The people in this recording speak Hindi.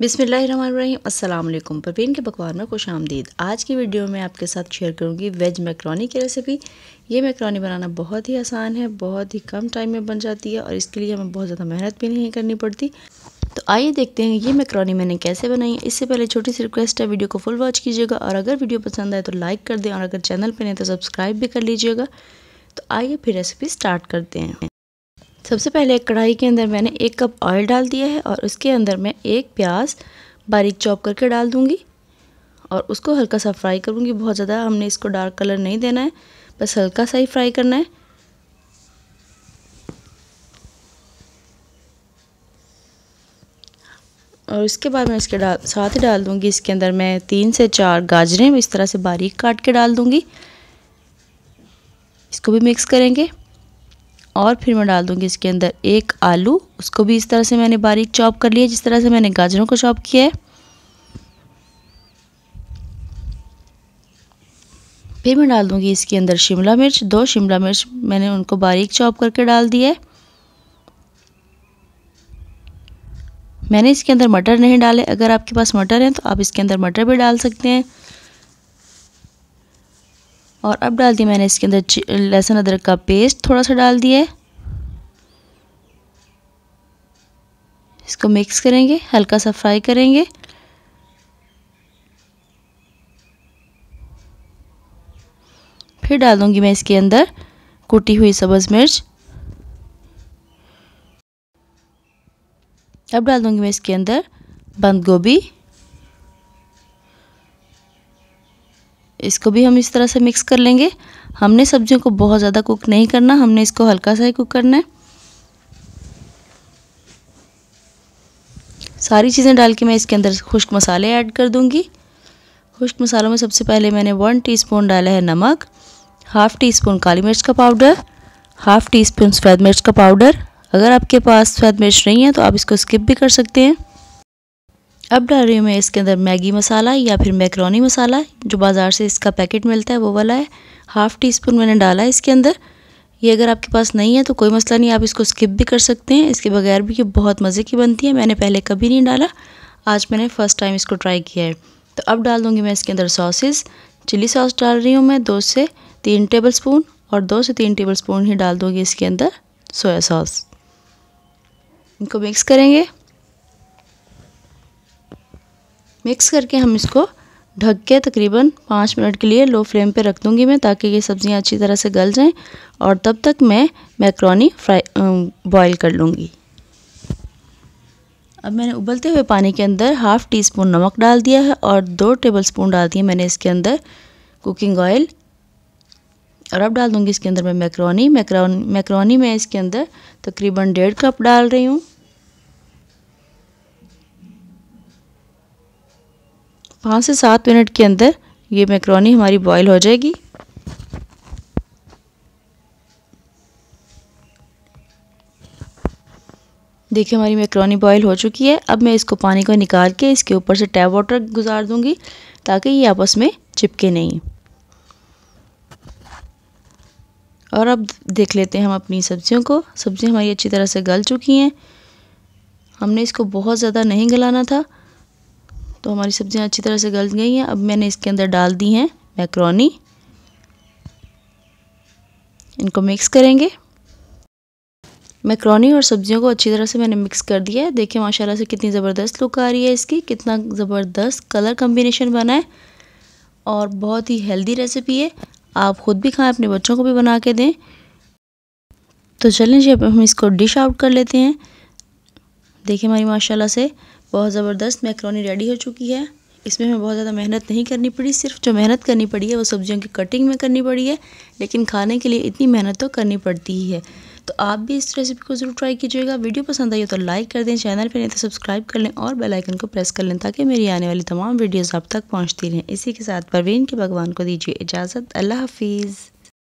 बिसमीम अल्लाम परवीन के पकवान में खुश आमदीद आज की वीडियो में आपके साथ शेयर करूंगी वेज मैक्रोनी की रेसिपी ये मैक्रोनी बनाना बहुत ही आसान है बहुत ही कम टाइम में बन जाती है और इसके लिए हमें बहुत ज़्यादा मेहनत भी नहीं करनी पड़ती तो आइए देखते हैं ये मैक्रोनी मैंने कैसे बनाई है इससे पहले छोटी सी रिक्वेस्ट है वीडियो को फुल वॉच कीजिएगा और अगर वीडियो पसंद आए तो लाइक कर दें और अगर चैनल पर नहीं तो सब्सक्राइब भी कर लीजिएगा तो आइए फिर रेसिपी स्टार्ट करते हैं सबसे पहले कढ़ाई के अंदर मैंने एक कप ऑयल डाल दिया है और उसके अंदर मैं एक प्याज बारीक चॉप करके डाल दूँगी और उसको हल्का सा फ्राई करूँगी बहुत ज़्यादा हमने इसको डार्क कलर नहीं देना है बस हल्का सा ही फ्राई करना है और इसके बाद मैं इसके डाल साथ ही डाल दूँगी इसके अंदर मैं तीन से चार गाजरें इस तरह से बारीक काट के डाल दूँगी इसको भी मिक्स करेंगे और फिर मैं डाल दूँगी इसके अंदर एक आलू उसको भी इस तरह से मैंने बारीक चॉप कर लिया जिस तरह से मैंने गाजरों को चॉप किया है फिर मैं डाल दूँगी इसके अंदर शिमला मिर्च दो शिमला मिर्च मैंने उनको बारीक चॉप करके डाल दिया मैंने इसके अंदर मटर नहीं डाले अगर आपके पास मटर हैं तो आप इसके अंदर मटर भी डाल सकते हैं और अब डाल दी मैंने इसके अंदर लहसुन अदरक का पेस्ट थोड़ा सा डाल दिया है इसको मिक्स करेंगे हल्का सा फ्राई करेंगे फिर डाल दूँगी मैं इसके अंदर कुटी हुई सब्ज़ मिर्च अब डाल दूँगी मैं इसके अंदर बंद गोभी इसको भी हम इस तरह से मिक्स कर लेंगे हमने सब्जियों को बहुत ज़्यादा कुक नहीं करना हमने इसको हल्का सा ही कुक करना है सारी चीज़ें डाल के मैं इसके अंदर खुश्क मसाले ऐड कर दूंगी खुश्क मसालों में सबसे पहले मैंने वन टीस्पून डाला है नमक हाफ़ टी स्पून काली मिर्च का पाउडर हाफ़ टी स्पून सफ़ेद मिर्च का पाउडर अगर आपके पास सफ़ेद मिर्च नहीं है तो आप इसको स्किप भी कर सकते हैं अब डाल रही हूँ मैं इसके अंदर मैगी मसाला या फिर मैक्रोनी मसाला जो बाज़ार से इसका पैकेट मिलता है वो वाला है हाफ़ टी स्पून मैंने डाला है इसके अंदर ये अगर आपके पास नहीं है तो कोई मसला नहीं आप इसको स्किप भी कर सकते हैं इसके बगैर भी ये बहुत मज़े की बनती है मैंने पहले कभी नहीं डाला आज मैंने फ़र्स्ट टाइम इसको ट्राई किया है तो अब डाल दूँगी मैं इसके अंदर सॉसेस चिली सॉस डाल रही हूँ मैं दो से तीन टेबल स्पून और दो से तीन टेबल स्पून ही डाल दूँगी इसके अंदर सोया सॉस इनको मिक्स करेंगे मिक्स करके हम इसको ढक के तकरीबन पाँच मिनट के लिए लो फ्लेम पे रख दूँगी मैं ताकि ये सब्ज़ियाँ अच्छी तरह से गल जाएं और तब तक मैं मैक्रोनी फ्राई बॉईल कर लूँगी अब मैंने उबलते हुए पानी के अंदर हाफ़ टी स्पून नमक डाल दिया है और दो टेबल स्पून डाल दिए मैंने इसके अंदर कुकिंग ऑयल और अब डाल दूँगी इसके अंदर मैं मैक्रोनी मैक्रोनी मैक्रोनी मैं इसके अंदर तकरीबन डेढ़ कप डाल रही हूँ पाँच से सात मिनट के अंदर ये मैक्रोनी हमारी बॉईल हो जाएगी देखिए हमारी मैक्रोनी बॉईल हो चुकी है अब मैं इसको पानी को निकाल के इसके ऊपर से टैप वाटर गुजार दूंगी ताकि ये आपस में चिपके नहीं और अब देख लेते हैं हम अपनी सब्जियों को सब्ज़ियाँ हमारी अच्छी तरह से गल चुकी हैं हमने इसको बहुत ज़्यादा नहीं गलाना था तो हमारी सब्ज़ियाँ अच्छी तरह से गल गई हैं अब मैंने इसके अंदर डाल दी हैं मैक्रोनी इनको मिक्स करेंगे मैक्रोनी और सब्जियों को अच्छी तरह से मैंने मिक्स कर दिया है देखिए माशाल्लाह से कितनी ज़बरदस्त लुक आ रही है इसकी कितना ज़बरदस्त कलर कम्बिनेशन बना है और बहुत ही हेल्दी रेसिपी है आप ख़ुद भी खाएं अपने बच्चों को भी बना के दें तो चलें अब हम इसको डिश आउट कर लेते हैं देखिए हमारी माशाल्लाह से बहुत ज़बरदस्त मैक्रोनी रेडी हो चुकी है इसमें हमें बहुत ज़्यादा मेहनत नहीं करनी पड़ी सिर्फ जो मेहनत करनी पड़ी है वो सब्जियों की कटिंग में करनी पड़ी है लेकिन खाने के लिए इतनी मेहनत तो करनी पड़ती ही है तो आप भी इस रेसिपी को ज़रूर ट्राई कीजिएगा वीडियो पसंद आई हो तो लाइक कर दें चैनल पर नहीं तो सब्सक्राइब कर लें और बेल आइकन को प्रेस कर लें ताकि मेरी आने वाली तमाम वीडियोज़ आप तक पहुँचती रहें इसी के साथ परवीन के भगवान को दीजिए इजाज़त अल्लाह हाफिज़